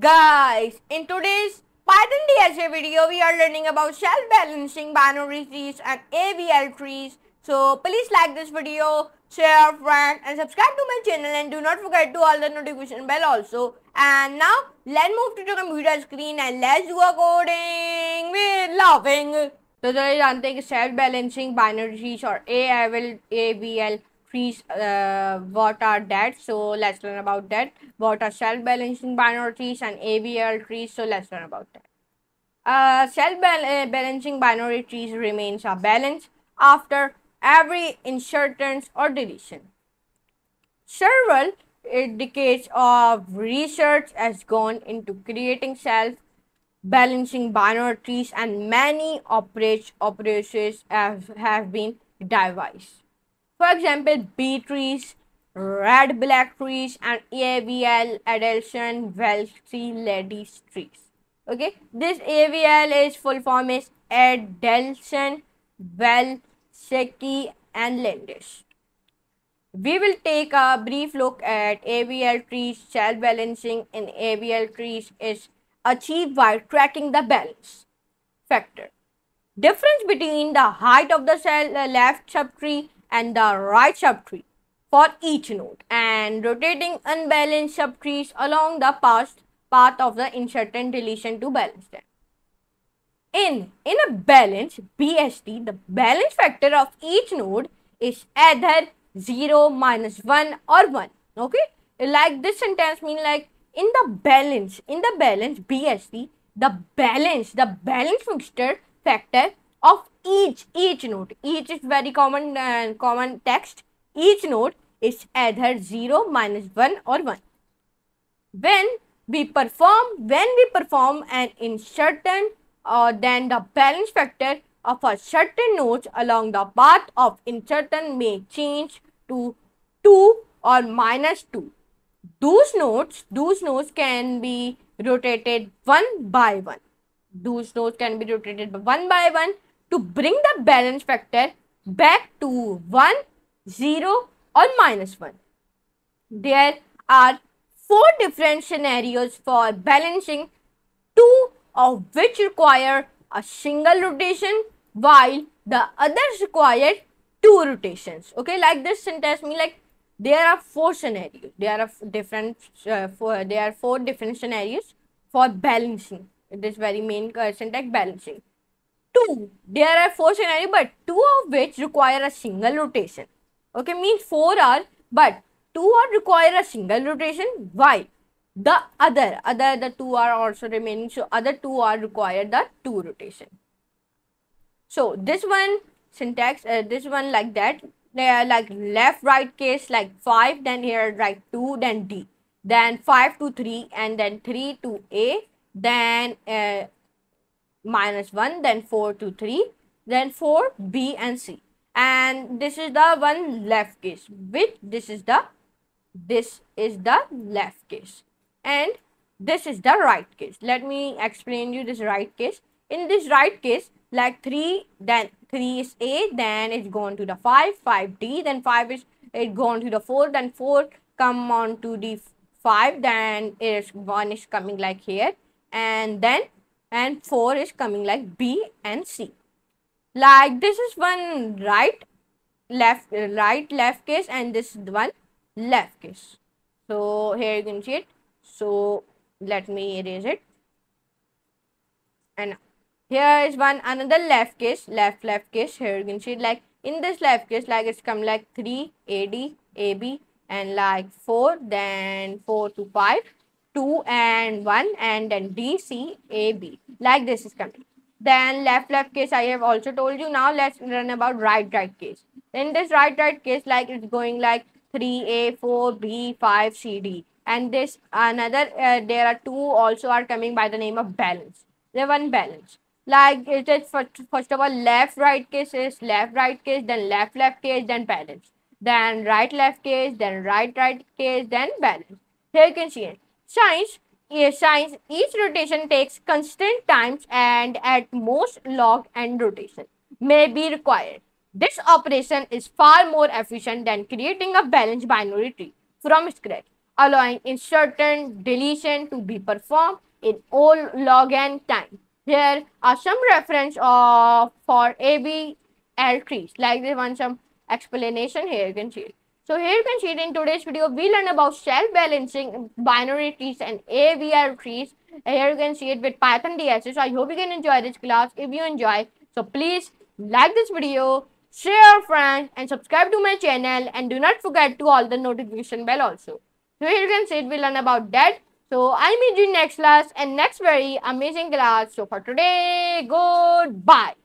guys in today's python dsa video we are learning about self balancing binary trees and avl trees so please like this video share friend and subscribe to my channel and do not forget to all the notification bell also and now let's move to the computer screen and let's do a coding with loving So चलिए जानते हैं कि self balancing binary trees और uh, what are that so let's learn about that what are self-balancing binary trees and AVL trees so let's learn about that uh, self-balancing binary trees remains a balance after every insertion or deletion several uh, decades of research has gone into creating self balancing binary trees and many operate operations have, have been devised for example, bee trees, red black trees and AVL adulation tree ladies trees. Okay, this AVL is full form is adulation Welshki and Landish. We will take a brief look at AVL trees. Cell balancing in AVL trees is achieved by tracking the balance factor. Difference between the height of the cell left subtree and the right subtree for each node and rotating unbalanced subtrees along the past path of the insertion deletion to balance them. In, in a balance BST, the balance factor of each node is either 0, minus 1 or 1. Okay? Like this sentence mean like in the balance, in the balance BST, the balance, the balance mixture factor of each each note each is very common uh, common text each note is either 0 minus 1 or 1 when we perform when we perform an insertion uh, then the balance factor of a certain node along the path of insertion may change to 2 or minus 2 those nodes, those nodes can be rotated one by one those nodes can be rotated one by one to bring the balance factor back to 1, 0 or minus 1. There are four different scenarios for balancing, two of which require a single rotation while the others require two rotations. Okay, like this sentence means like there are four scenarios. There are different uh, four. There are four different scenarios for balancing. This very main uh, syntax balancing two, there are four scenarios, but two of which require a single rotation. Okay, means four are, but two are require a single rotation. Why? The other, other the two are also remaining, so other two are required the two rotation. So this one syntax, uh, this one like that. They are like left right case like five, then here right two, then D, then five to three, and then three to A, then uh, minus 1, then 4 to 3, then 4, B and C. And this is the one left case, which this is the, this is the left case. And this is the right case. Let me explain you this right case. In this right case, like 3, then 3 is A, then it's gone to the 5, 5D, then 5 is it gone to the 4, then 4 come on to the 5, then it is 1 is coming like here. And then and 4 is coming like B and C. Like this is one right, left, right, left case and this is one left case. So here you can see it. So let me erase it. And here is one another left case, left, left case. Here you can see it like in this left case like it's come like 3 AD, AB and like 4 then 4 to 5 2 and 1 and then D, C, A, B. Like this is coming. Then left, left case I have also told you. Now let's run about right, right case. In this right, right case, like it's going like 3A, 4B, 5, C, D. And this another, uh, there are two also are coming by the name of balance. They're one balance. Like it is first, first of all left, right case is left, right case, then left, left case, then balance. Then right, left case, then right, right case, then balance. Here you can see it since, since each rotation takes constant times and at most log n rotation may be required. This operation is far more efficient than creating a balanced binary tree from scratch, allowing insertion deletion to be performed in all log n time. There are some reference of for ABL trees like this one some explanation here you can see it. So here you can see in today's video, we learn about self-balancing binary trees and AVR trees. Here you can see it with Python DSS. So I hope you can enjoy this class. If you enjoy, so please like this video, share friends and subscribe to my channel and do not forget to all the notification bell also. So here you can see it, we learn about that. So I meet you next class and next very amazing class. So for today, goodbye.